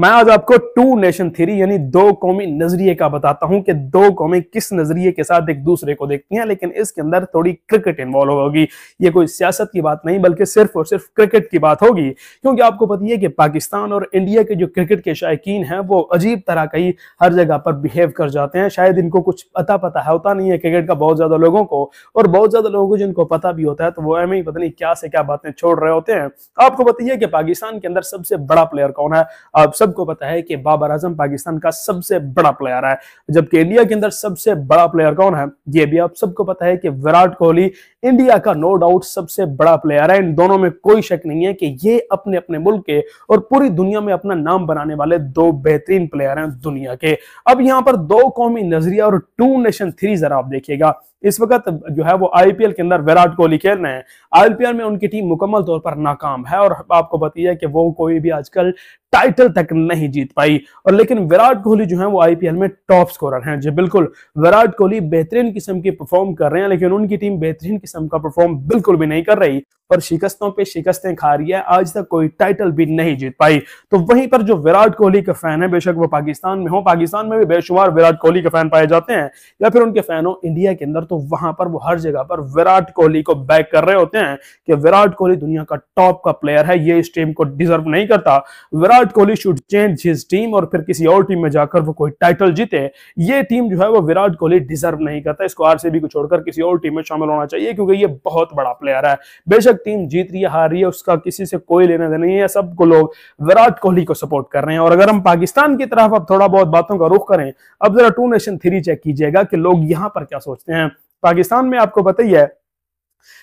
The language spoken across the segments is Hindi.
मैं आज आपको टू नेशन थ्योरी यानी दो कौमी नजरिए का बताता हूं कि दो कौमें किस नजरिए के साथ एक दूसरे को देखती हैं लेकिन इसके अंदर थोड़ी क्रिकेट इन्वॉल्व होगी ये कोई सियासत की बात नहीं बल्कि सिर्फ और सिर्फ क्रिकेट की बात होगी क्योंकि आपको पता है कि पाकिस्तान और इंडिया के जो क्रिकेट के शायकीन हैं वो अजीब तरह का हर जगह पर बिहेव कर जाते हैं शायद इनको कुछ पता पता है होता नहीं है क्रिकेट का बहुत ज्यादा लोगों को और बहुत ज्यादा लोगों को जिनको पता भी होता है तो वो एम ही पता नहीं क्या से क्या बातें छोड़ रहे होते हैं आपको पता है कि पाकिस्तान के अंदर सबसे बड़ा प्लेयर कौन है आप सबको पता है कि बाबर आजम पाकिस्तान का सबसे बड़ा प्लेयर है जबकि इंडिया के अंदर सबसे बड़ा प्लेयर कौन है ये भी आप सबको पता है कि विराट कोहली इंडिया का नो डाउट सबसे बड़ा प्लेयर है इन दोनों में कोई शक नहीं है कि ये अपने अपने मुल्क के और पूरी दुनिया में अपना नाम बनाने वाले दो बेहतरीन प्लेयर हैं दुनिया के अब यहाँ पर दो कौमी नजरिया और टू नेशन थ्री जरा आप देखिएगा इस वक्त जो है वो आईपीएल के अंदर विराट कोहली खेल रहे हैं आईपीएल में उनकी टीम मुकम्मल तौर पर नाकाम है और आपको बताइए कि वो कोई भी आजकल टाइटल तक नहीं जीत पाई और लेकिन विराट कोहली जो है वो आईपीएल में टॉप स्कोरर हैं जी बिल्कुल विराट कोहली बेहतरीन किस्म की परफॉर्म कर रहे हैं लेकिन उनकी टीम बेहतरीन किस्म का परफॉर्म बिल्कुल भी नहीं कर रही और शिकस्तों पे शिकस्तें खा रही है आज तक कोई टाइटल भी नहीं जीत पाई तो वहीं पर जो विराट कोहली के फैन है बेशक वो पाकिस्तान में हो पाकिस्तान में भी बेशुमार विराट कोहली के फैन पाए जाते हैं या फिर उनके फैन हो इंडिया के अंदर तो तो वहां पर वो हर जगह पर विराट कोहली को बैक कर रहे होते हैं कि विराट कोहली दुनिया का टॉप का प्लेयर है ये इस टीम को डिजर्व नहीं करता Virat Kohli should change his team और फिर किसी और टीम में जाकर वो कोई टाइटल जीते ये टीम जो है वो विराट कोहली डिजर्व नहीं करता इसको आर को छोड़कर किसी और टीम में शामिल होना चाहिए क्योंकि ये बहुत बड़ा प्लेयर है बेशक टीम जीत रही है हार रही है उसका किसी से कोई लेना देना नहीं है सबको लोग विराट कोहली को सपोर्ट कर रहे हैं और अगर हम पाकिस्तान की तरफ अब थोड़ा बहुत बातों का रुख करें अब जरा टू नेशन थ्री चेक कीजिएगा कि लोग यहां पर क्या सोचते हैं पाकिस्तान में आपको पता ही है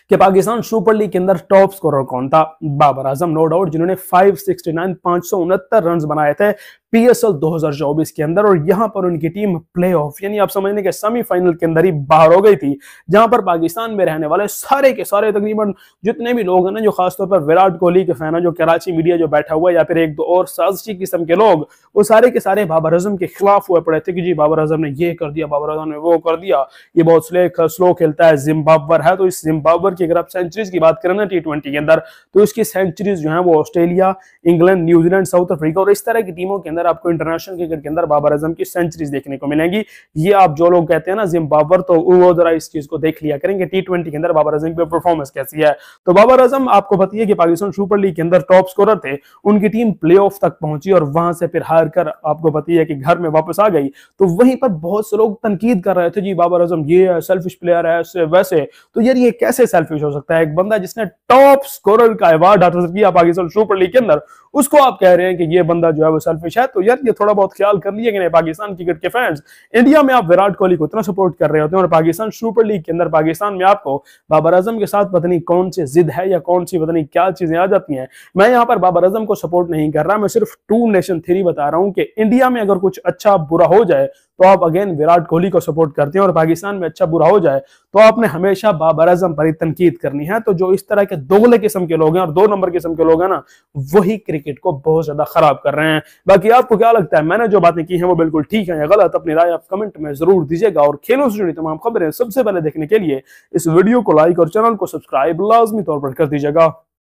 कि पाकिस्तान सुपर लीग के अंदर टॉप स्कोरर कौन था बाबर आजम नो डाउट जिन्होंने 569 569 रन बनाए थे पीएसएल 2024 के अंदर और यहां पर उनकी टीम प्लेऑफ यानी आप समझने के सेमीफाइनल के अंदर ही बाहर हो गई थी जहां पर पाकिस्तान में रहने वाले सारे के सारे तकरीबन जितने भी लोग हैं ना जो खासतौर पर विराट कोहली के फैन है जो कराची मीडिया जो बैठा हुआ है या फिर एक दो और साजिशी किस्म के लोग वो सारे के सारे बाबर आजम के खिलाफ हुए पड़े थे कि जी बाबर आजम ने ये कर दिया बाबर आजम ने वो कर दिया ये बहुत स्लो स्लो खेलता है जिम्बाबर है तो इस जिम्बाबर की अगर आप सेंचुरीज की बात करें ना टी ट्वेंटी के अंदर तो इसकी सेंचुरीज जो है वो Australia England New Zealand South Africa और इस तरह की टीमों के अंदर अंदर आपको इंटरनेशनल क्रिकेट के अंदर बाबर आजम की सेंचुरीज देखने को मिलेंगी ये आप जो लोग कहते हैं ना जिम्बावर तो वो जरा इस चीज को देख लिया करेंगे टी ट्वेंटी के अंदर बाबर आजम की परफॉर्मेंस कैसी है तो बाबर आजम आपको बताइए कि पाकिस्तान सुपर लीग के अंदर टॉप स्कोर थे उनकी टीम प्ले तक पहुंची और वहां से फिर हार कर आपको बताइए कि घर में वापस आ गई तो वहीं पर बहुत से लोग तनकीद कर रहे थे जी बाबर आजम ये सेल्फिश प्लेयर है वैसे तो यार ये कैसे सेल्फिश हो सकता है एक बंदा जिसने टॉप स्कोरर का अवार्ड हासिल किया पाकिस्तान सुपर लीग के अंदर उसको आप कह रहे हैं कि ये बंदा जो है वो सेल्फिश है तो यार ये थोड़ा बहुत ख्याल कर लिए गए पाकिस्तान क्रिकेट के फैंस इंडिया में आप विराट कोहली को इतना सपोर्ट कर रहे होते हैं और पाकिस्तान सुपर लीग के अंदर पाकिस्तान में आपको बाबर आजम के साथ पता नहीं कौन सी जिद है या कौन सी पता नहीं क्या चीजें आ जाती हैं मैं यहाँ पर बाबर आजम को सपोर्ट नहीं कर रहा मैं सिर्फ टू नेशन थ्री बता रहा हूँ कि इंडिया में अगर कुछ अच्छा बुरा हो जाए तो आप अगेन विराट कोहली को सपोर्ट करते हैं और पाकिस्तान में अच्छा बुरा हो जाए तो आपने हमेशा बाबर अजम पर तनकीद करनी है तो जो इस तरह के दोगले किस्म के लोग हैं और दो नंबर किस्म के लोग हैं ना वही क्रिकेट को बहुत ज्यादा खराब कर रहे हैं बाकी आपको क्या लगता है मैंने जो बातें की हैं वो बिल्कुल ठीक है या गलत अपनी राय आप कमेंट में जरूर दीजिएगा और खेलों से जुड़ी तमाम खबरें सबसे पहले देखने के लिए इस वीडियो को लाइक और चैनल को सब्सक्राइब लाजमी तौर पर कर दीजिएगा